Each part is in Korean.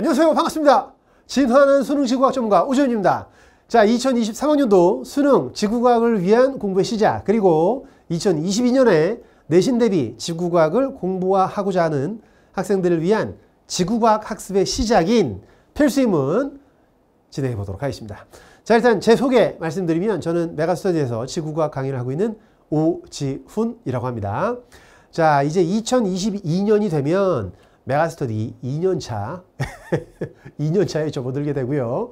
안녕하세요. 반갑습니다. 진화하는 수능 지구학 전문가 오지훈입니다. 자, 2023학년도 수능 지구과학을 위한 공부의 시작 그리고 2022년에 내신 대비 지구과학을 공부하고자 하는 학생들을 위한 지구과학 학습의 시작인 필수임은 진행해 보도록 하겠습니다. 자, 일단 제 소개 말씀드리면 저는 메가스터디에서 지구과학 강의를 하고 있는 오지훈이라고 합니다. 자, 이제 2022년이 되면 메가스터디 2년차, 2년차에 접어들게 되고요.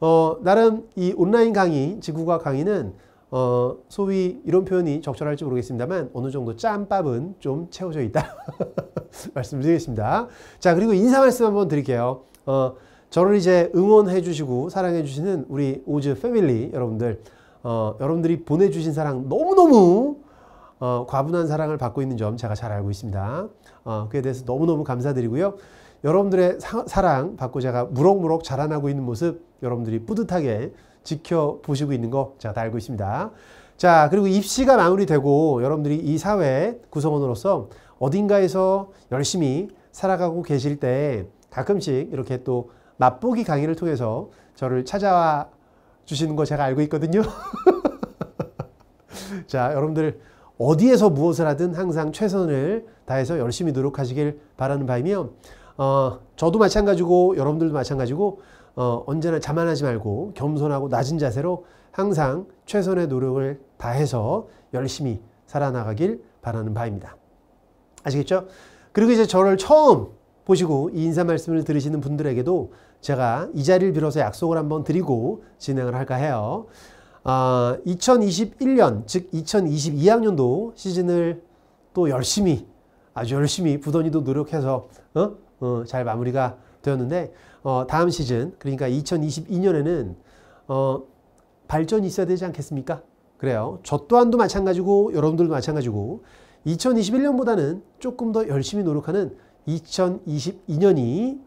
어, 나름 이 온라인 강의, 지구과학 강의는 어, 소위 이런 표현이 적절할지 모르겠습니다만 어느 정도 짬밥은 좀 채워져 있다. 말씀드리겠습니다. 자, 그리고 인사 말씀 한번 드릴게요. 어, 저를 이제 응원해 주시고 사랑해 주시는 우리 오즈 패밀리 여러분들 어, 여러분들이 보내주신 사랑 너무너무 어, 과분한 사랑을 받고 있는 점 제가 잘 알고 있습니다. 어, 그에 대해서 너무너무 감사드리고요. 여러분들의 사, 사랑 받고 제가 무럭무럭 자라나고 있는 모습 여러분들이 뿌듯하게 지켜보시고 있는 거 제가 다 알고 있습니다. 자, 그리고 입시가 마무리되고 여러분들이 이 사회 구성원으로서 어딘가에서 열심히 살아가고 계실 때 가끔씩 이렇게 또 맛보기 강의를 통해서 저를 찾아와 주시는 거 제가 알고 있거든요. 자, 여러분들 어디에서 무엇을 하든 항상 최선을 다해서 열심히 노력하시길 바라는 바이며 어, 저도 마찬가지고 여러분들도 마찬가지고 어, 언제나 자만하지 말고 겸손하고 낮은 자세로 항상 최선의 노력을 다해서 열심히 살아나가길 바라는 바입니다. 아시겠죠? 그리고 이제 저를 처음 보시고 이 인사 말씀을 들으시는 분들에게도 제가 이 자리를 빌어서 약속을 한번 드리고 진행을 할까 해요. 아, 2021년, 즉 2022학년도 시즌을 또 열심히, 아주 열심히 부더니도 노력해서 어? 어, 잘 마무리가 되었는데 어, 다음 시즌, 그러니까 2022년에는 어, 발전이 있어야 되지 않겠습니까? 그래요. 저 또한도 마찬가지고 여러분들도 마찬가지고 2021년보다는 조금 더 열심히 노력하는 2022년이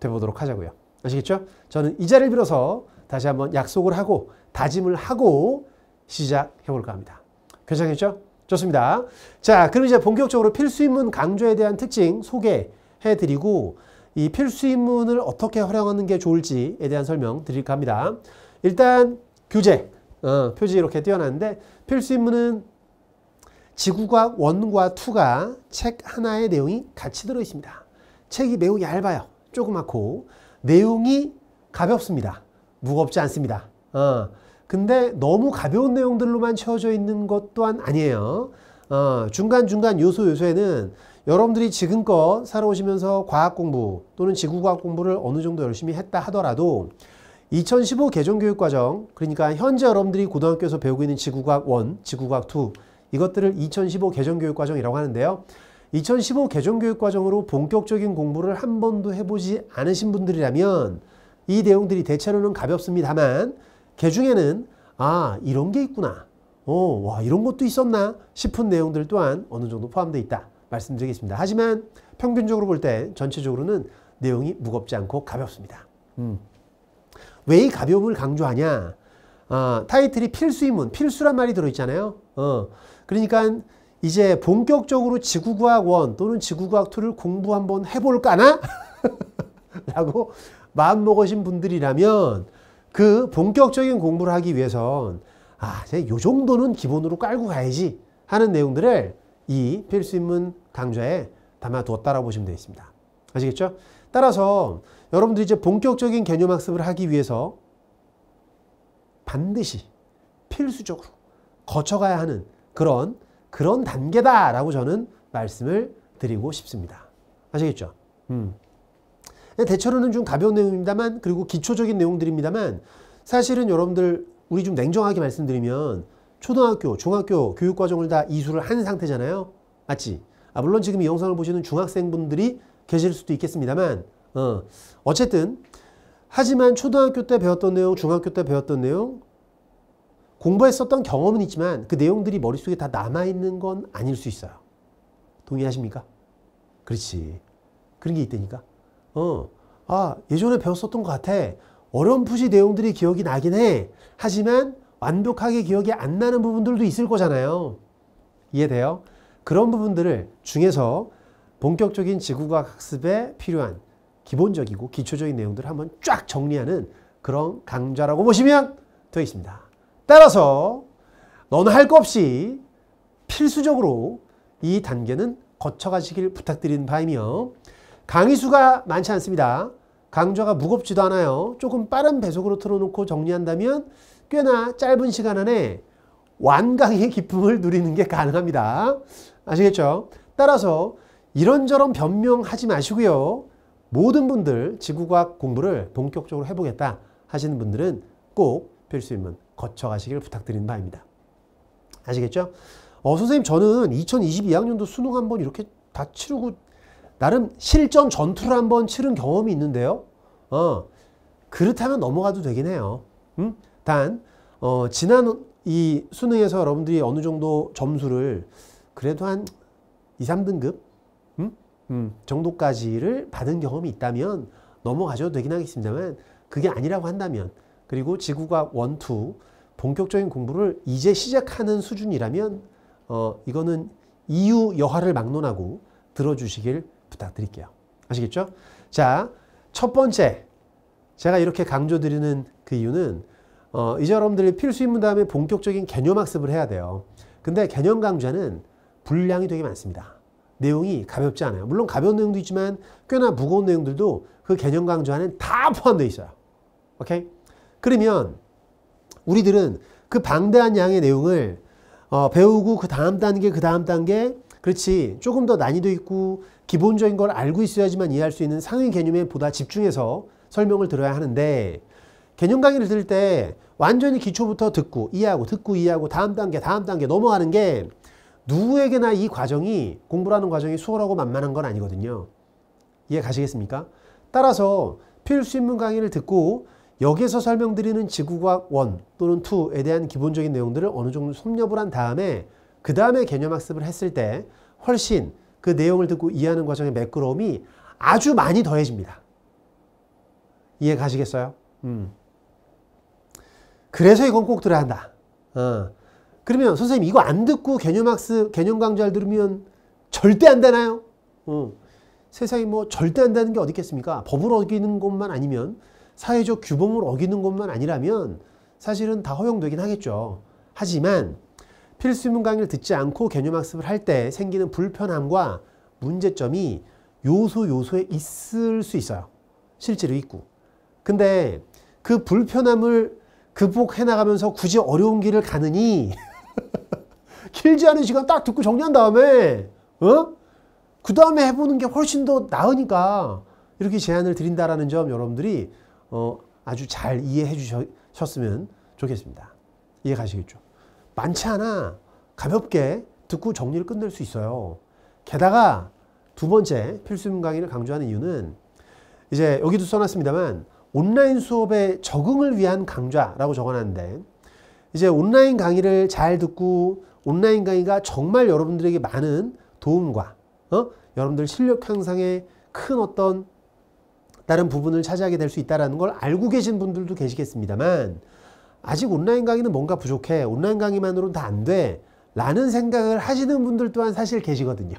돼보도록 하자고요. 아시겠죠? 저는 이 자리를 빌어서 다시 한번 약속을 하고 다짐을 하고 시작해 볼까 합니다. 괜찮겠죠? 좋습니다. 자, 그럼 이제 본격적으로 필수인문 강조에 대한 특징 소개해 드리고 이 필수인문을 어떻게 활용하는 게 좋을지에 대한 설명 드릴까 합니다. 일단 교재, 어, 표지 이렇게 띄어놨는데 필수인문은 지구과학 1과 2가 책 하나의 내용이 같이 들어있습니다. 책이 매우 얇아요. 조그맣고 내용이 가볍습니다. 무겁지 않습니다. 어, 근데 너무 가벼운 내용들로만 채워져 있는 것 또한 아니에요. 어, 중간중간 요소 요소에는 여러분들이 지금껏 살아오시면서 과학 공부 또는 지구과학 공부를 어느 정도 열심히 했다 하더라도 2015 개정교육과정 그러니까 현재 여러분들이 고등학교에서 배우고 있는 지구과학 1, 지구과학 2 이것들을 2015 개정교육과정이라고 하는데요. 2015 개정교육과정으로 본격적인 공부를 한 번도 해보지 않으신 분들이라면 이 내용들이 대체로는 가볍습니다만 개 중에는 아 이런 게 있구나. 어와 이런 것도 있었나 싶은 내용들 또한 어느 정도 포함되어 있다 말씀드리겠습니다. 하지만 평균적으로 볼 때 전체적으로는 내용이 무겁지 않고 가볍습니다. 음. 왜 이 가벼움을 강조하냐? 아 타이틀이 필수인문, 필수란 말이 들어있잖아요. 어, 그러니까 이제 본격적으로 지구과학 1 또는 지구과학 2를 공부 한번 해볼까나? 라고 마음먹으신 분들이라면 그 본격적인 공부를 하기 위해선 아, 요 정도는 기본으로 깔고 가야지 하는 내용들을 이 필수인문 강좌에 담아두었다라고 보시면 되겠습니다. 아시겠죠? 따라서 여러분들이 이제 본격적인 개념 학습을 하기 위해서 반드시 필수적으로 거쳐가야 하는 그런 그런 단계다라고 저는 말씀을 드리고 싶습니다. 아시겠죠? 음. 네, 대체로는 좀 가벼운 내용입니다만 그리고 기초적인 내용들입니다만 사실은 여러분들 우리 좀 냉정하게 말씀드리면 초등학교, 중학교 교육 과정을 다 이수를 한 상태잖아요. 맞지? 아, 물론 지금 이 영상을 보시는 중학생분들이 계실 수도 있겠습니다만 어, 어쨌든 하지만 초등학교 때 배웠던 내용, 중학교 때 배웠던 내용 공부했었던 경험은 있지만 그 내용들이 머릿속에 다 남아있는 건 아닐 수 있어요. 동의하십니까? 그렇지. 그런 게 있다니까. 어, 아, 예전에 배웠었던 것 같아. 어렴풋이 내용들이 기억이 나긴 해. 하지만 완벽하게 기억이 안 나는 부분들도 있을 거잖아요. 이해돼요? 그런 부분들을 중에서 본격적인 지구과학 학습에 필요한 기본적이고 기초적인 내용들을 한번 쫙 정리하는 그런 강좌라고 보시면 되겠습니다. 따라서 너는 할 거 없이 필수적으로 이 단계는 거쳐가시길 부탁드리는 바이며 강의 수가 많지 않습니다. 강좌가 무겁지도 않아요. 조금 빠른 배속으로 틀어놓고 정리한다면 꽤나 짧은 시간 안에 완강의 기쁨을 누리는 게 가능합니다. 아시겠죠? 따라서 이런저런 변명하지 마시고요. 모든 분들 지구과학 공부를 본격적으로 해보겠다 하시는 분들은 꼭 필수입문 거쳐가시길 부탁드리는 바입니다. 아시겠죠? 어, 선생님 저는 2022학년도 수능 한번 이렇게 다 치르고 나름 실전 전투를 한번 치른 경험이 있는데요. 어, 그렇다면 넘어가도 되긴 해요. 음? 단, 어, 지난 이 수능에서 여러분들이 어느 정도 점수를 그래도 한 2, 3등급 음? 음, 정도까지를 받은 경험이 있다면 넘어가셔도 되긴 하겠습니다만 그게 아니라고 한다면 그리고 지구과학 1, 2 본격적인 공부를 이제 시작하는 수준이라면 어, 이거는 이유 여하를 막론하고 들어주시길 부탁드릴게요. 아시겠죠? 자, 첫 번째 제가 이렇게 강조드리는 그 이유는 어, 이제 여러분들이 필수 입문 다음에 본격적인 개념 학습을 해야 돼요. 근데 개념 강좌는 분량이 되게 많습니다. 내용이 가볍지 않아요. 물론 가벼운 내용도 있지만 꽤나 무거운 내용들도 그 개념 강좌 는다 포함되어 있어요. 오케이? 그러면 우리들은 그 방대한 양의 내용을 어, 배우고 그 다음 단계 그 다음 단계 그렇지 조금 더 난이도 있고 기본적인 걸 알고 있어야지만 이해할 수 있는 상위 개념에 보다 집중해서 설명을 들어야 하는데 개념 강의를 들을 때 완전히 기초부터 듣고 이해하고 듣고 이해하고 다음 단계 다음 단계 넘어가는 게 누구에게나 이 과정이 공부라는 과정이 수월하고 만만한 건 아니거든요. 이해 가시겠습니까? 따라서 필수인문 강의를 듣고 여기에서 설명드리는 지구과학 1 또는 2에 대한 기본적인 내용들을 어느 정도 섭렵을 한 다음에 그 다음에 개념학습을 했을 때 훨씬 그 내용을 듣고 이해하는 과정의 매끄러움이 아주 많이 더해집니다. 이해 가시겠어요? 음. 그래서 이건 꼭 들어야 한다. 어. 그러면 선생님 이거 안 듣고 개념학습, 개념 강좌를 들으면 절대 안 되나요? 어. 세상에 뭐 절대 안 되는 게 어디 있겠습니까? 법을 어기는 것만 아니면 사회적 규범을 어기는 것만 아니라면 사실은 다 허용되긴 하겠죠. 하지만 필수문 강의를 듣지 않고 개념학습을 할 때 생기는 불편함과 문제점이 요소 요소에 있을 수 있어요. 실제로 있고. 근데 그 불편함을 극복해 나가면서 굳이 어려운 길을 가느니 길지 않은 시간 딱 듣고 정리한 다음에 어? 그 다음에 해보는 게 훨씬 더 나으니까 이렇게 제안을 드린다라는 점 여러분들이 어, 아주 잘 이해해 주셨으면 좋겠습니다. 이해 가시겠죠? 많지 않아. 가볍게 듣고 정리를 끝낼 수 있어요. 게다가 두 번째 필수품 강의를 강조하는 이유는 이제 여기도 써놨습니다만 온라인 수업에 적응을 위한 강좌라고 적어놨는데 이제 온라인 강의를 잘 듣고 온라인 강의가 정말 여러분들에게 많은 도움과 어? 여러분들 실력 향상에 큰 어떤 다른 부분을 차지하게 될 수 있다는 걸 알고 계신 분들도 계시겠습니다만 아직 온라인 강의는 뭔가 부족해. 온라인 강의만으로는 다 안 돼. 라는 생각을 하시는 분들 또한 사실 계시거든요.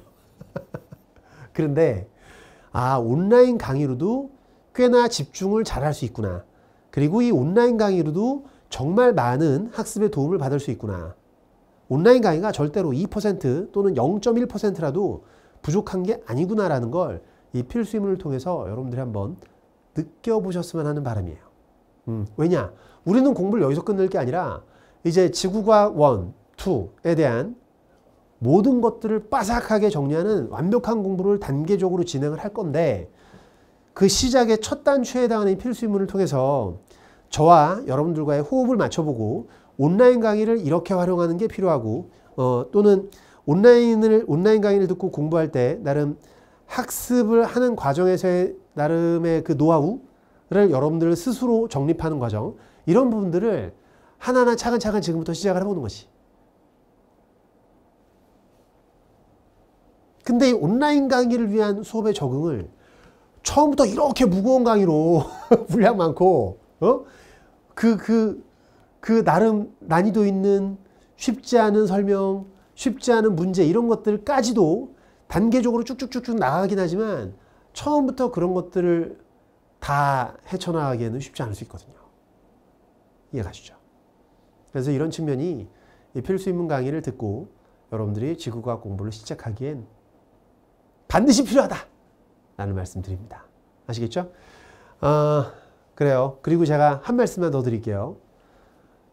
그런데 아 온라인 강의로도 꽤나 집중을 잘할 수 있구나. 그리고 이 온라인 강의로도 정말 많은 학습에 도움을 받을 수 있구나. 온라인 강의가 절대로 2% 또는 0.1%라도 부족한 게 아니구나라는 걸 이 필수임을 통해서 여러분들이 한번 느껴보셨으면 하는 바람이에요. 음, 왜냐? 우리는 공부를 여기서 끝낼 게 아니라 이제 지구과학 원, 투에 대한 모든 것들을 빠삭하게 정리하는 완벽한 공부를 단계적으로 진행을 할 건데 그 시작의 첫 단추에 해당하는 필수인문을 통해서 저와 여러분들과의 호흡을 맞춰보고 온라인 강의를 이렇게 활용하는 게 필요하고 어, 또는 온라인을 온라인 강의를 듣고 공부할 때 나름 학습을 하는 과정에서의 나름의 그 노하우를 여러분들 스스로 정립하는 과정 이런 부분들을 하나하나 차근차근 지금부터 시작을 해보는 것이. 근데 이 온라인 강의를 위한 수업의 적응을 처음부터 이렇게 무거운 강의로 분량 많고 어? 그, 그, 그 나름 난이도 있는 쉽지 않은 설명, 쉽지 않은 문제 이런 것들까지도 단계적으로 쭉쭉쭉쭉 나가긴 하지만 처음부터 그런 것들을 다 헤쳐나가기에는 쉽지 않을 수 있거든요. 이해가시죠? 그래서 이런 측면이 필수인문 강의를 듣고 여러분들이 지구과학 공부를 시작하기엔 반드시 필요하다! 라는 말씀 드립니다. 아시겠죠? 아, 그래요. 그리고 제가 한 말씀만 더 드릴게요.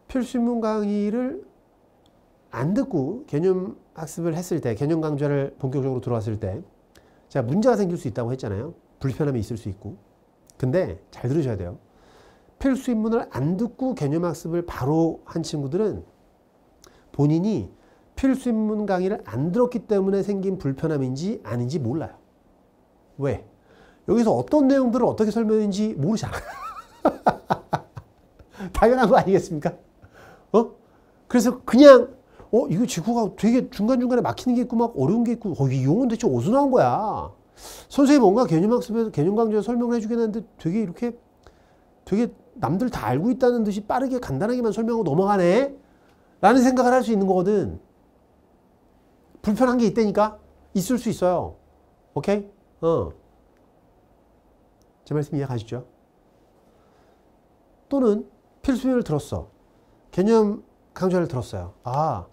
필수인문 강의를 안 듣고 개념 학습을 했을 때, 개념 강좌를 본격적으로 들어왔을 때, 제가 문제가 생길 수 있다고 했잖아요. 불편함이 있을 수 있고. 근데 잘 들으셔야 돼요. 필수 입문을 안 듣고 개념 학습을 바로 한 친구들은 본인이 필수 입문 강의를 안 들었기 때문에 생긴 불편함인지 아닌지 몰라요. 왜? 여기서 어떤 내용들을 어떻게 설명했는지 모르잖아. 당연한 거 아니겠습니까? 어? 그래서 그냥 어 이거 지구가 되게 중간중간에 막히는 게 있고 막 어려운 게 있고 어, 이용은 대체 어디서 나온 거야? 선생님 뭔가 개념 학습에서 개념 강좌에 설명을 해주긴 하는데 되게 이렇게 되게 남들 다 알고 있다는 듯이 빠르게 간단하게만 설명하고 넘어가네? 라는 생각을 할 수 있는 거거든. 불편한 게 있다니까? 있을 수 있어요. 오케이? 어. 제 말씀 이해 가시죠? 또는 필수를 들었어. 개념 강좌를 들었어요. 아,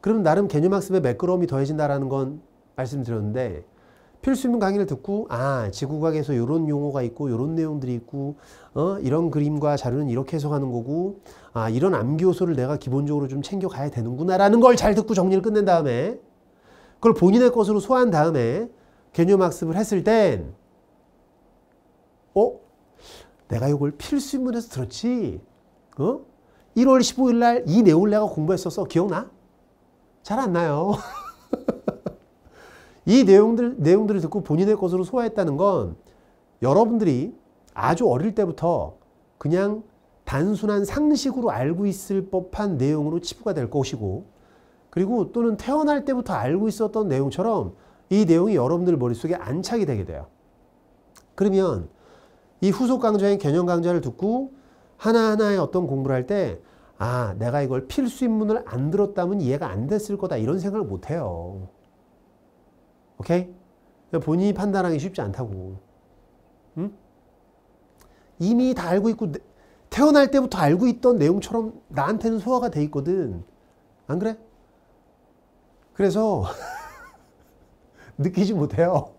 그럼 나름 개념 학습에 매끄러움이 더해진다라는 건 말씀드렸는데 필수 있는 강의를 듣고 아 지구과학에서 이런 용어가 있고 이런 내용들이 있고 어 이런 그림과 자료는 이렇게 해석하는 거고 아 이런 암기요소를 내가 기본적으로 좀 챙겨가야 되는구나라는 걸 잘 듣고 정리를 끝낸 다음에 그걸 본인의 것으로 소화한 다음에 개념 학습을 했을 땐 어? 내가 이걸 필수 인문에서 들었지? 어? 1월 15일 날 이 내용을 내가 공부했었어. 기억나? 잘 안 나요. 이 내용들, 내용들을 듣고 본인의 것으로 소화했다는 건 여러분들이 아주 어릴 때부터 그냥 단순한 상식으로 알고 있을 법한 내용으로 치부가 될 것이고 그리고 또는 태어날 때부터 알고 있었던 내용처럼 이 내용이 여러분들 머릿속에 안착이 되게 돼요. 그러면 이 후속 강좌인 개념 강좌를 듣고 하나하나의 어떤 공부를 할 때 아, 내가 이걸 필수 입문을 안 들었다면 이해가 안 됐을 거다 이런 생각을 못 해요. 오케이? 본인이 판단하기 쉽지 않다고. 응? 이미 다 알고 있고 태어날 때부터 알고 있던 내용처럼 나한테는 소화가 돼 있거든. 안 그래? 그래서 느끼지 못해요.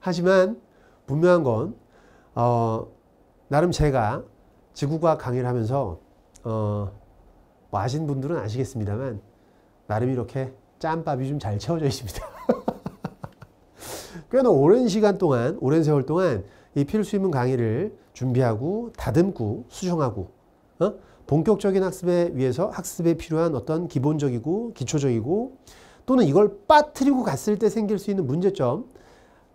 하지만 분명한 건 어, 나름 제가 지구과학 강의를 하면서 어, 뭐 아신 분들은 아시겠습니다만 나름 이렇게 짬밥이 좀 잘 채워져 있습니다. 꽤나 오랜 시간 동안, 오랜 세월 동안 이필수입문 강의를 준비하고 다듬고 수정하고 어? 본격적인 학습에 위해서 학습에 필요한 어떤 기본적이고 기초적이고 또는 이걸 빠뜨리고 갔을 때 생길 수 있는 문제점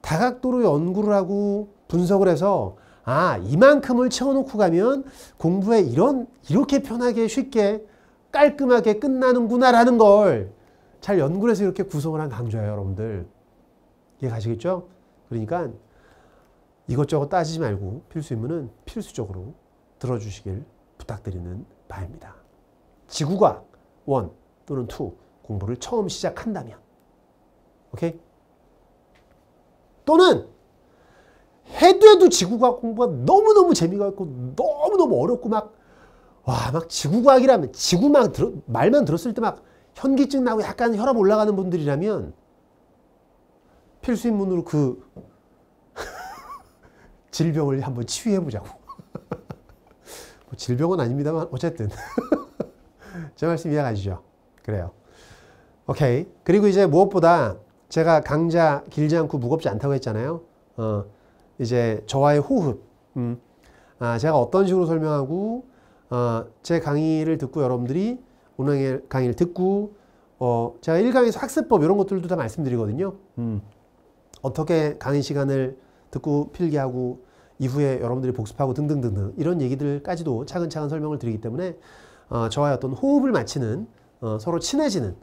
다각도로 연구를 하고 분석을 해서 아 이만큼을 채워놓고 가면 공부에 이런 이렇게 편하게 쉽게 깔끔하게 끝나는구나 라는 걸 잘 연구해서 이렇게 구성을 한 강좌예요 여러분들 이해 가시겠죠? 그러니까 이것저것 따지지 말고 필수이면은 필수적으로 들어주시길 부탁드리는 바입니다. 지구가 1 또는 2 공부를 처음 시작한다면 오케이? 또는 해도 해도 지구과학 공부가 너무너무 재미가 있고 너무너무 어렵고 막 와 막 지구과학이라면 지구만 들어, 말만 들었을 때 막 현기증 나고 약간 혈압 올라가는 분들이라면 필수인문으로 그 질병을 한번 치유해보자고. 뭐 질병은 아닙니다만 어쨌든 제 말씀 이해가시죠? 그래요. 오케이. 그리고 이제 무엇보다 제가 강자 길지 않고 무겁지 않다고 했잖아요. 어, 이제 저와의 호흡. 음. 아, 제가 어떤 식으로 설명하고 어, 제 강의를 듣고 여러분들이 오늘 강의를 듣고 어, 제가 1강에서 학습법 이런 것들도 다 말씀드리거든요. 음. 어떻게 강의 시간을 듣고 필기하고 이후에 여러분들이 복습하고 등등등등 이런 얘기들까지도 차근차근 설명을 드리기 때문에 어, 저와의 어떤 호흡을 맞히는 어, 서로 친해지는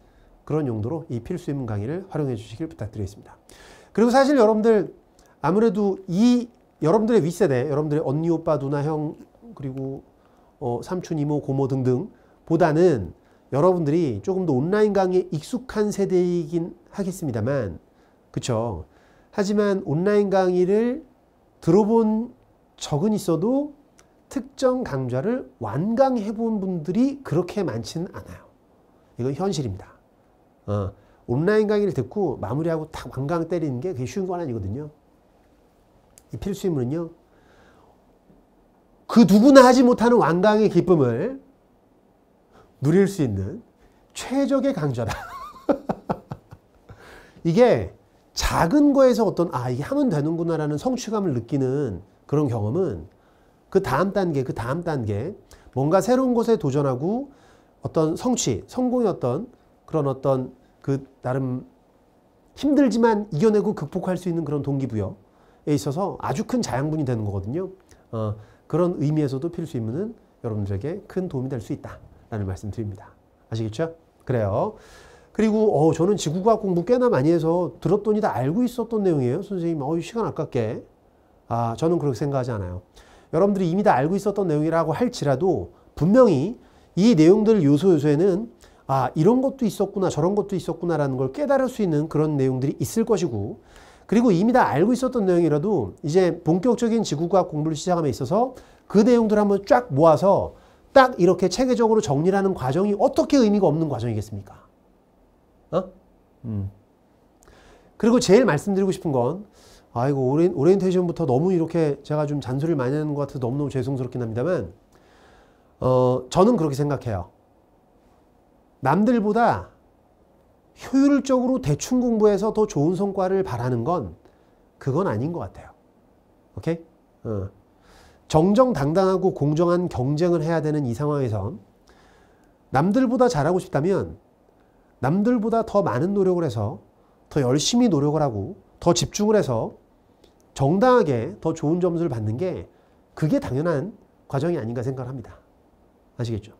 그런 용도로 이 필수입문 강의를 활용해 주시길 부탁드리겠습니다. 그리고 사실 여러분들 아무래도 이 여러분들의 윗세대, 여러분들의 언니, 오빠, 누나, 형 그리고 어, 삼촌, 이모, 고모 등등 보다는 여러분들이 조금 더 온라인 강의에 익숙한 세대이긴 하겠습니다만 그쵸 하지만 온라인 강의를 들어본 적은 있어도 특정 강좌를 완강해 본 분들이 그렇게 많지는 않아요. 이건 현실입니다. 어, 온라인 강의를 듣고 마무리하고 딱 완강 때리는 게 그게 쉬운 건 아니거든요. 이 필수임은요. 그 누구나 하지 못하는 완강의 기쁨을 누릴 수 있는 최적의 강좌다. 이게 작은 거에서 어떤 아 이게 하면 되는구나라는 성취감을 느끼는 그런 경험은 그 다음 단계 그 다음 단계 뭔가 새로운 곳에 도전하고 어떤 성취 성공이었던 그런 어떤 그 나름 힘들지만 이겨내고 극복할 수 있는 그런 동기부여에 있어서 아주 큰 자양분이 되는 거거든요. 어, 그런 의미에서도 필수임무는 여러분들에게 큰 도움이 될 수 있다라는 말씀드립니다. 아시겠죠? 그래요. 그리고 어 저는 지구과학 공부 꽤나 많이 해서 들었더니 다 알고 있었던 내용이에요. 선생님, 어 시간 아깝게. 아, 저는 그렇게 생각하지 않아요. 여러분들이 이미 다 알고 있었던 내용이라고 할지라도 분명히 이 내용들 요소 요소에는 아, 이런 것도 있었구나, 저런 것도 있었구나라는 걸 깨달을 수 있는 그런 내용들이 있을 것이고 그리고 이미 다 알고 있었던 내용이라도 이제 본격적인 지구과학 공부를 시작함에 있어서 그 내용들을 한번 쫙 모아서 딱 이렇게 체계적으로 정리하는 과정이 어떻게 의미가 없는 과정이겠습니까? 어? 음. 그리고 제일 말씀드리고 싶은 건 아이고 오리, 오리엔테이션부터 너무 이렇게 제가 좀 잔소리를 많이 하는 것 같아서 너무너무 죄송스럽긴 합니다만 어, 저는 그렇게 생각해요. 남들보다 효율적으로 대충 공부해서 더 좋은 성과를 바라는 건 그건 아닌 것 같아요. 오케이? 어. 정정당당하고 공정한 경쟁을 해야 되는 이 상황에선 남들보다 잘하고 싶다면 남들보다 더 많은 노력을 해서 더 열심히 노력을 하고 더 집중을 해서 정당하게 더 좋은 점수를 받는 게 그게 당연한 과정이 아닌가 생각을 합니다. 아시겠죠?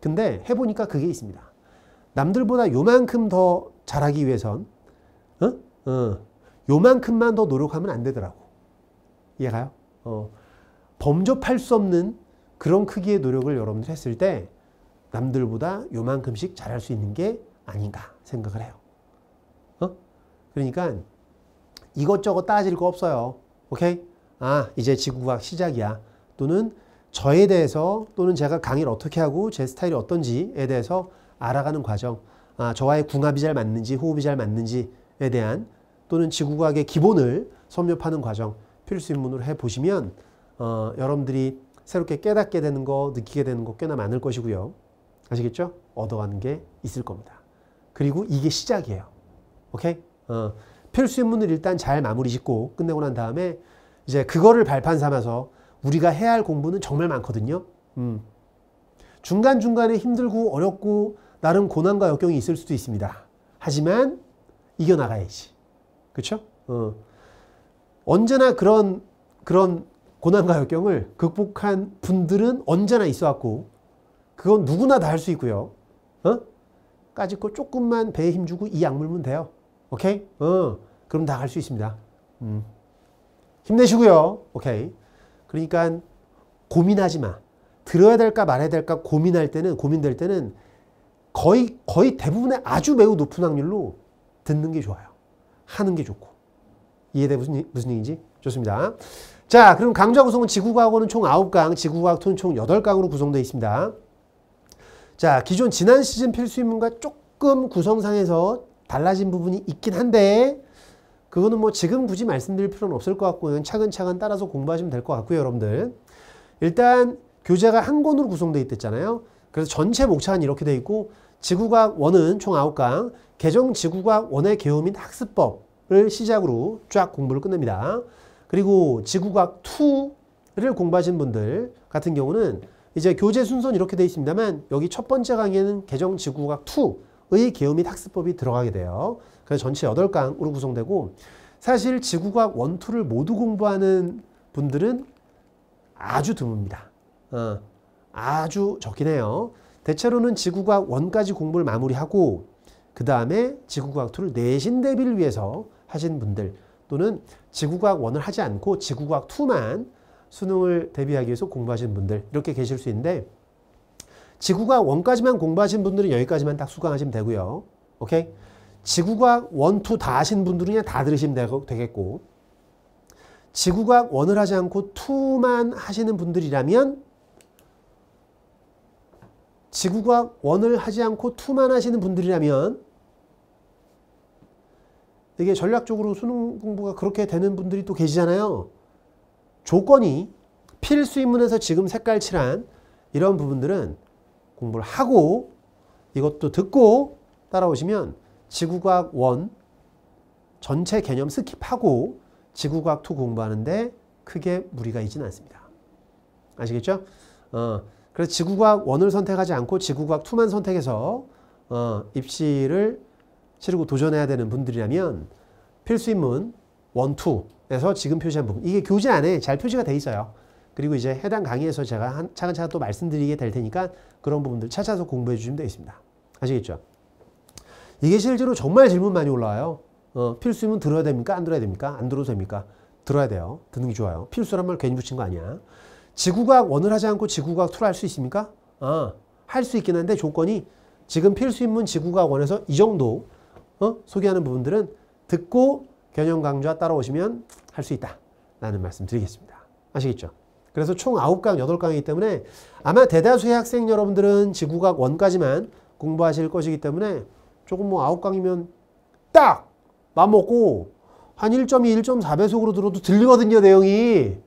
근데 해보니까 그게 있습니다. 남들보다 요만큼 더 잘하기 위해선 어? 어. 요만큼만 더 노력하면 안 되더라고. 이해가요? 어. 범접할 수 없는 그런 크기의 노력을 여러분들 했을 때 남들보다 요만큼씩 잘할 수 있는 게 아닌가 생각을 해요. 어? 그러니까 이것저것 따질 거 없어요. 오케이? 아, 이제 지구과학 시작이야. 또는 저에 대해서 또는 제가 강의를 어떻게 하고 제 스타일이 어떤지에 대해서 알아가는 과정. 아, 저와의 궁합이 잘 맞는지 호흡이 잘 맞는지에 대한 또는 지구과학의 기본을 섭렵하는 과정 필수 인문으로 해보시면 어, 여러분들이 새롭게 깨닫게 되는 거 느끼게 되는 거 꽤나 많을 것이고요. 아시겠죠? 얻어가는 게 있을 겁니다. 그리고 이게 시작이에요. 오케이? 어, 필수인문을 일단 잘 마무리 짓고 끝내고 난 다음에 이제 그거를 발판 삼아서 우리가 해야 할 공부는 정말 많거든요. 음. 중간중간에 힘들고 어렵고 나름 고난과 역경이 있을 수도 있습니다. 하지만 이겨나가야지. 그쵸? 어. 언제나 그런, 그런 고난과 역경을 극복한 분들은 언제나 있어 왔고, 그건 누구나 다 할 수 있고요. 어? 까짓 거 조금만 배에 힘주고 이약 물면 돼요. 오케이? 어, 그럼 다 갈 수 있습니다. 음. 힘내시고요. 오케이. 그러니까 고민하지 마. 들어야 될까 말아야 될까 고민할 때는 고민될 때는 거의 거의 대부분의 아주 매우 높은 확률로 듣는 게 좋아요. 하는 게 좋고. 이해돼 무슨 무슨 얘기인지? 좋습니다. 자, 그럼 강좌 구성은 지구과학원은 총 9강, 지구과학투는 총 8강으로 구성되어 있습니다. 자, 기존 지난 시즌 필수 인문과 조금 구성상에서 달라진 부분이 있긴 한데 그거는 뭐 지금 굳이 말씀드릴 필요는 없을 것같고 차근차근 따라서 공부하시면 될 것 같고요, 여러분들. 일단 교재가 한 권으로 구성되어 있댔잖아요. 그래서 전체 목차는 이렇게 돼 있고 지구과학 1은 총 9강, 개정 지구과학 1의 개요 및 학습법을 시작으로 쫙 공부를 끝냅니다. 그리고 지구과학 2를 공부하신 분들 같은 경우는 이제 교재 순서는 이렇게 되어 있습니다만 여기 첫 번째 강의는 개정 지구과학 2의 개요 및 학습법이 들어가게 돼요. 그래서 전체 8강으로 구성되고 사실 지구과학 1, 2를 모두 공부하는 분들은 아주 드뭅니다. 어, 아주 적긴 해요. 대체로는 지구과학 1까지 공부를 마무리하고 그 다음에 지구과학 2를 내신 대비를 위해서 하신 분들 또는 지구과학 1을 하지 않고 지구과학 2만 수능을 대비하기 위해서 공부하시는 분들 이렇게 계실 수 있는데 지구과 학 원까지만 공부하신 분들은 여기까지만 딱 수강하시면 되고요. 오케이? 지구과학 1, 2 다 하신 분들은 그냥 다 들으시면 되겠고 지구과학 1을 하지 않고 2만 하시는 분들이라면 지구과학 1을 하지 않고 2만 하시는 분들이라면 이게 전략적으로 수능 공부가 그렇게 되는 분들이 또 계시잖아요. 조건이 필수 인문에서 지금 색깔 칠한 이런 부분들은 공부를 하고 이것도 듣고 따라오시면 지구과학 1 전체 개념 스킵하고 지구과학 2 공부하는데 크게 무리가 있지는 않습니다. 아시겠죠? 어, 그래서 지구과학 1을 선택하지 않고 지구과학 2만 선택해서 어, 입시를 치르고 도전해야 되는 분들이라면 필수인문 1, 2 그래서 지금 표시한 부분. 이게 교재 안에 잘 표시가 돼 있어요. 그리고 이제 해당 강의에서 제가 한, 차근차근 또 말씀드리게 될 테니까 그런 부분들 찾아서 공부해 주시면 되겠습니다. 아시겠죠? 이게 실제로 정말 질문 많이 올라와요. 어, 필수면 들어야 됩니까? 안 들어야 됩니까? 안 들어도 됩니까? 들어야 돼요. 듣는 게 좋아요. 필수란 말 괜히 붙인 거 아니야. 지구과학 원을 하지 않고 지구과학 2를 할 수 있습니까? 아, 할수 있긴 한데 조건이 지금 필수 인문 지구과학원에서 이 정도 어? 소개하는 부분들은 듣고 개념 강좌 따라오시면 할 수 있다. 라는 말씀 드리겠습니다. 아시겠죠? 그래서 총 9강, 8강이기 때문에 아마 대다수의 학생 여러분들은 지구각 1까지만 공부하실 것이기 때문에 조금 뭐 9강이면 딱! 맘먹고 한 1.2, 1.4배속으로 들어도 들리거든요, 내용이.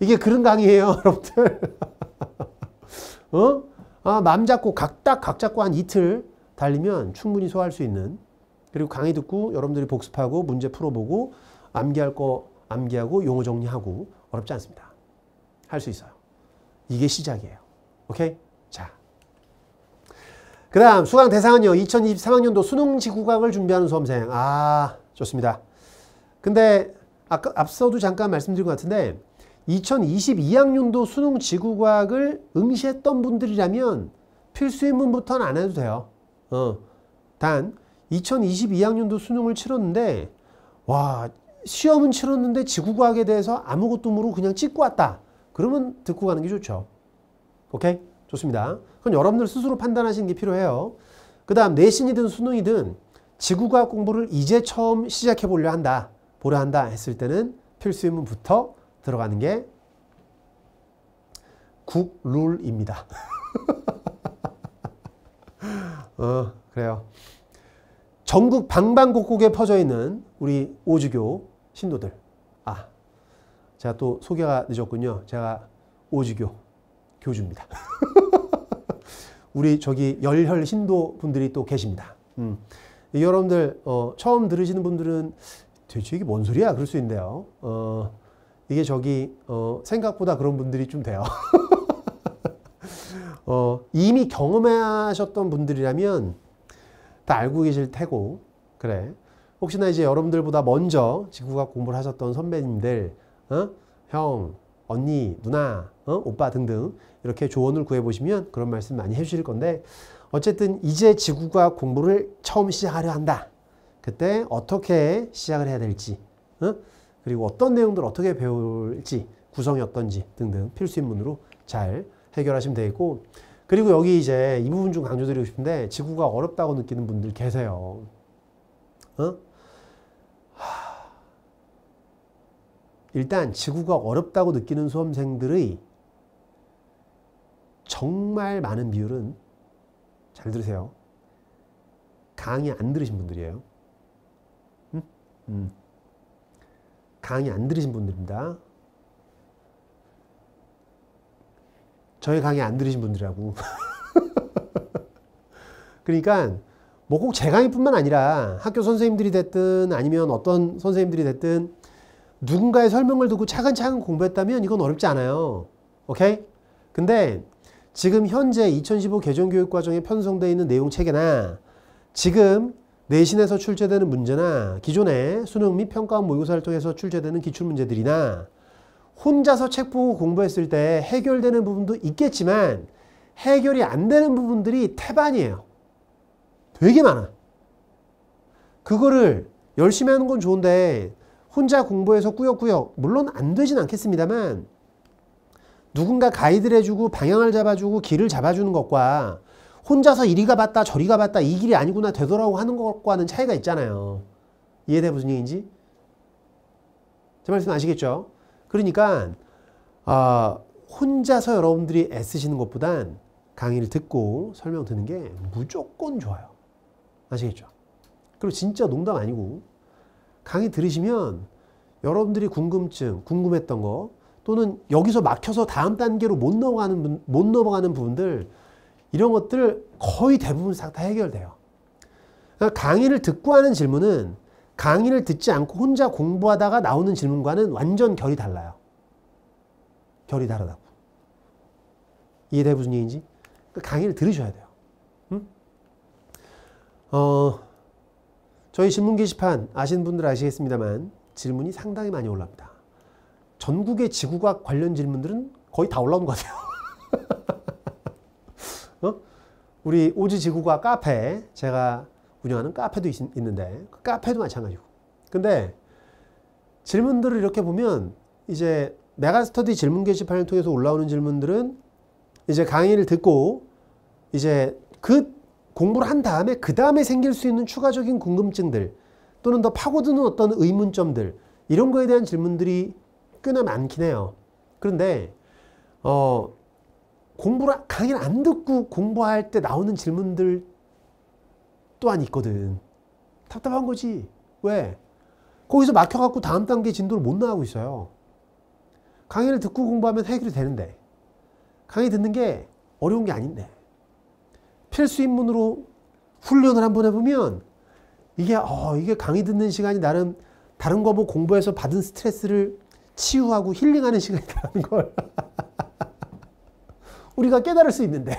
이게 그런 강의예요, 여러분들. 어? 아, 맘 잡고 각, 딱각 잡고 한 이틀 달리면 충분히 소화할 수 있는 그리고 강의 듣고 여러분들이 복습하고 문제 풀어보고 암기할 거 암기하고 용어 정리하고 어렵지 않습니다. 할 수 있어요. 이게 시작이에요. 오케이? 자. 그 다음 수강 대상은요. 2023학년도 수능지 국악을 준비하는 수험생. 아 좋습니다. 근데 아까 앞서도 잠깐 말씀드린 것 같은데 2022학년도 수능 지구과학을 응시했던 분들이라면 필수 인문부터는 안 해도 돼요. 어. 단 2022학년도 수능을 치렀는데 와 시험은 치렀는데 지구과학에 대해서 아무것도 모르고 그냥 찍고 왔다. 그러면 듣고 가는 게 좋죠. 오케이? 좋습니다. 그건 여러분들 스스로 판단하시는 게 필요해요. 그 다음 내신이든 수능이든 지구과학 공부를 이제 처음 시작해 보려 한다. 보려 한다 했을 때는 필수의문부터 들어가는 게 국룰입니다. 어, 그래요. 전국 방방곡곡에 퍼져 있는 우리 오주교 신도들. 아, 제가 또 소개가 늦었군요. 제가 오주교 교주입니다. 우리 저기 열혈 신도 분들이 또 계십니다. 음. 여러분들 어, 처음 들으시는 분들은 대체 이게 뭔 소리야? 그럴 수 있는데요. 어, 이게 저기 어, 생각보다 그런 분들이 좀 돼요. 어, 이미 경험하셨던 분들이라면 다 알고 계실 테고 그래 혹시나 이제 여러분들보다 먼저 지구과 공부를 하셨던 선배님들 어? 형, 언니, 누나, 어? 오빠 등등 이렇게 조언을 구해보시면 그런 말씀 많이 해주실 건데 어쨌든 이제 지구과 공부를 처음 시작하려 한다. 그때 어떻게 시작을 해야 될지 어? 그리고 어떤 내용들 어떻게 배울지 구성이 어떤지 등등 필수 인문으로 잘 해결하시면 되겠고 그리고 여기 이제 이 부분 좀 강조드리고 싶은데 지구가 어렵다고 느끼는 분들 계세요. 어? 하... 일단 지구가 어렵다고 느끼는 수험생들의 정말 많은 비율은 잘 들으세요. 강의 안 들으신 분들이에요. 음? 음. 강의 안 들으신 분들입니다. 저희 강의 안 들으신 분들하고 그러니까 뭐 꼭 제 강의뿐만 아니라 학교 선생님들이 됐든 아니면 어떤 선생님들이 됐든 누군가의 설명을 듣고 차근차근 공부했다면 이건 어렵지 않아요. 오케이? 근데 지금 현재 2015 개정교육과정에 편성되어 있는 내용 체계나 지금 내신에서 출제되는 문제나 기존의 수능 및 평가원 모의고사를 통해서 출제되는 기출문제들이나 혼자서 책 보고 공부했을 때 해결되는 부분도 있겠지만 해결이 안 되는 부분들이 태반이에요. 되게 많아. 그거를 열심히 하는 건 좋은데 혼자 공부해서 꾸역꾸역 물론 안 되진 않겠습니다만 누군가 가이드를 해주고 방향을 잡아주고 길을 잡아주는 것과 혼자서 이리가 봤다 저리가 봤다 이 길이 아니구나 되더라고 하는 것과는 차이가 있잖아요. 이해돼 무슨 얘기인지? 제 말씀 아시겠죠? 그러니까 아, 혼자서 여러분들이 애쓰시는 것보단 강의를 듣고 설명 듣는 게 무조건 좋아요. 아시겠죠? 그리고 진짜 농담 아니고 강의 들으시면 여러분들이 궁금증, 궁금했던 거 또는 여기서 막혀서 다음 단계로 못 넘어가는 못 넘어가는 부분들 이런 것들 거의 대부분 다 해결돼요. 그러니까 강의를 듣고 하는 질문은 강의를 듣지 않고 혼자 공부하다가 나오는 질문과는 완전 결이 달라요. 결이 다르다고. 이해돼 무슨 얘기인지? 그 강의를 들으셔야 돼요. 응? 어, 저희 신문 게시판 아시는 분들 아시겠습니다만 질문이 상당히 많이 올라옵니다. 전국의 지구과학 관련 질문들은 거의 다 올라온 것 같아요. 어? 우리 오지 지구과학 카페 제가 운영하는 카페도 있, 는데 그 카페도 마찬가지고 근데 질문들을 이렇게 보면 이제 메가스터디 질문 게시판을 통해서 올라오는 질문들은 이제 강의를 듣고 이제 그 공부를 한 다음에 그 다음에 생길 수 있는 추가적인 궁금증들 또는 더 파고드는 어떤 의문점들 이런 거에 대한 질문들이 꽤나 많긴 해요. 그런데 어 공부를 강의를 안 듣고 공부할 때 나오는 질문들 또한 있거든. 답답한 거지. 왜? 거기서 막혀갖고 다음 단계 진도를 못 나가고 있어요. 강의를 듣고 공부하면 해결이 되는데. 강의 듣는 게 어려운 게 아닌데. 필수 입문으로 훈련을 한번 해보면 이게, 어, 이게 강의 듣는 시간이 나름 다른 과목 뭐 공부해서 받은 스트레스를 치유하고 힐링하는 시간이라는 걸 우리가 깨달을 수 있는데.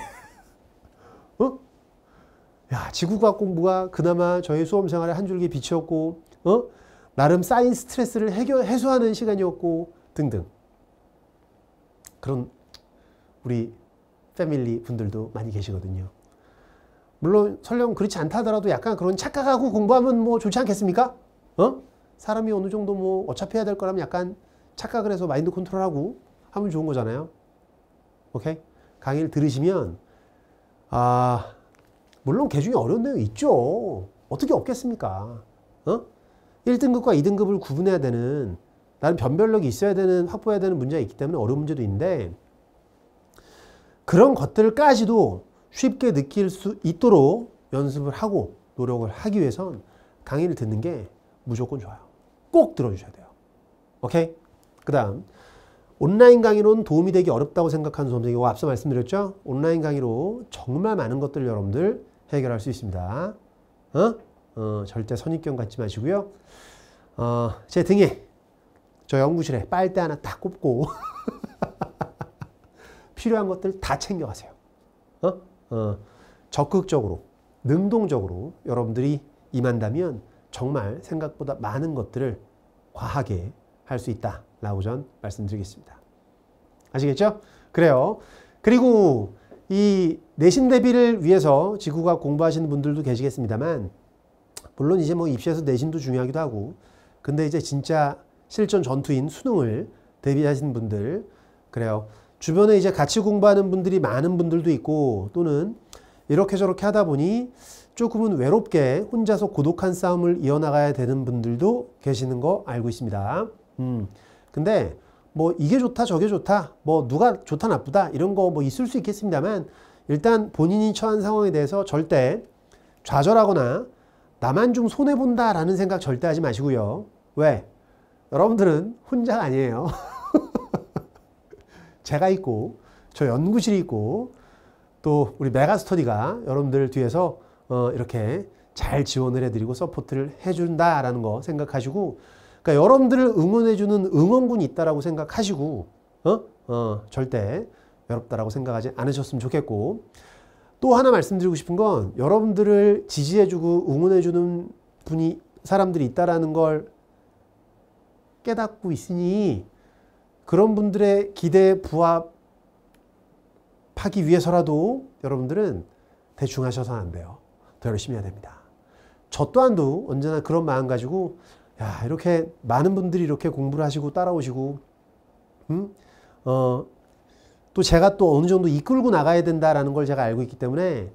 야, 지구과학 공부가 그나마 저의 수험 생활에 한 줄기 비치었고, 어? 나름 쌓인 스트레스를 해결, 해소하는 시간이었고, 등등. 그런 우리 패밀리 분들도 많이 계시거든요. 물론 설령 그렇지 않다 더라도 약간 그런 착각하고 공부하면 뭐 좋지 않겠습니까? 어? 사람이 어느 정도 뭐 어차피 해야 될 거라면 약간 착각을 해서 마인드 컨트롤하고 하면 좋은 거잖아요. 오케이? 강의를 들으시면 아 물론 개 중에 어려운 내용 이 있죠. 어떻게 없겠습니까? 어? 1등급과 2등급을 구분해야 되는 나는 변별력이 있어야 되는 확보해야 되는 문제가 있기 때문에 어려운 문제도 있는데 그런 것들까지도 쉽게 느낄 수 있도록 연습을 하고 노력을 하기 위해선 강의를 듣는 게 무조건 좋아요. 꼭 들어주셔야 돼요. 오케이? 그 다음 온라인 강의로는 도움이 되기 어렵다고 생각하는 수험생이 앞서 말씀드렸죠? 온라인 강의로 정말 많은 것들 여러분들 해결할 수 있습니다. 어? 어 절대 선입견 갖지 마시고요. 어, 제 등에 저 연구실에 빨대 하나 딱 꼽고 필요한 것들 다 챙겨가세요. 어? 어, 적극적으로, 능동적으로 여러분들이 임한다면 정말 생각보다 많은 것들을 과하게 할 수 있다라고 전 말씀드리겠습니다. 아시겠죠? 그래요. 그리고 이 내신 대비를 위해서 지구과학 공부하시는 분들도 계시겠습니다만 물론 이제 뭐 입시에서 내신도 중요하기도 하고 근데 이제 진짜 실전 전투인 수능을 대비하시는 분들 그래요. 주변에 이제 같이 공부하는 분들이 많은 분들도 있고 또는 이렇게 저렇게 하다 보니 조금은 외롭게 혼자서 고독한 싸움을 이어나가야 되는 분들도 계시는 거 알고 있습니다. 음. 근데 뭐 이게 좋다 저게 좋다 뭐 누가 좋다 나쁘다 이런 거 뭐 있을 수 있겠습니다만 일단 본인이 처한 상황에 대해서 절대 좌절하거나 나만 좀 손해본다 라는 생각 절대 하지 마시고요 왜? 여러분들은 혼자 아니에요 제가 있고 저 연구실이 있고 또 우리 메가스터디가 여러분들 뒤에서 어 이렇게 잘 지원을 해드리고 서포트를 해준다라는 거 생각하시고 그러니까 여러분들을 응원해주는 응원군이 있다라고 생각하시고, 어? 어, 절대 외롭다라고 생각하지 않으셨으면 좋겠고, 또 하나 말씀드리고 싶은 건 여러분들을 지지해주고 응원해주는 분이, 사람들이 있다라는 걸 깨닫고 있으니, 그런 분들의 기대에 부합하기 위해서라도 여러분들은 대충 하셔서는 안 돼요. 더 열심히 해야 됩니다. 저 또한도 언제나 그런 마음 가지고 야, 이렇게 많은 분들이 이렇게 공부를 하시고 따라오시고, 음? 어, 또 제가 또 어느 정도 이끌고 나가야 된다라는 걸 제가 알고 있기 때문에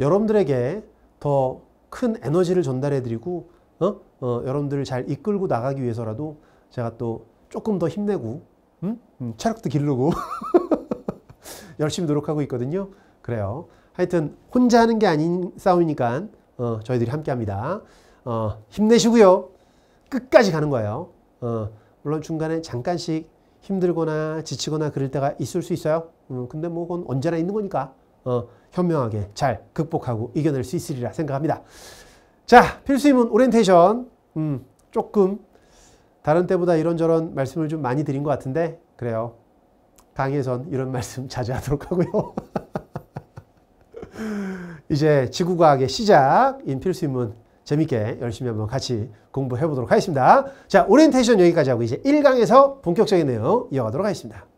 여러분들에게 더 큰 에너지를 전달해드리고, 어? 어, 여러분들을 잘 이끌고 나가기 위해서라도 제가 또 조금 더 힘내고, 음? 음, 체력도 기르고, 열심히 노력하고 있거든요. 그래요. 하여튼, 혼자 하는 게 아닌 싸움이니까, 어, 저희들이 함께 합니다. 어, 힘내시고요. 끝까지 가는 거예요. 어, 물론 중간에 잠깐씩 힘들거나 지치거나 그럴 때가 있을 수 있어요. 음, 근데 뭐 그건 언제나 있는 거니까 어, 현명하게 잘 극복하고 이겨낼 수 있으리라 생각합니다. 자, 필수임은 오리엔테이션. 음, 조금 다른 때보다 이런저런 말씀을 좀 많이 드린 것 같은데 그래요. 강의에선 이런 말씀 자주 하도록 하고요. 이제 지구과학의 시작인 필수임은 재밌게 열심히 한번 같이 공부해 보도록 하겠습니다. 자, 오리엔테이션 여기까지 하고 이제 1강에서 본격적인 내용 이어가도록 하겠습니다.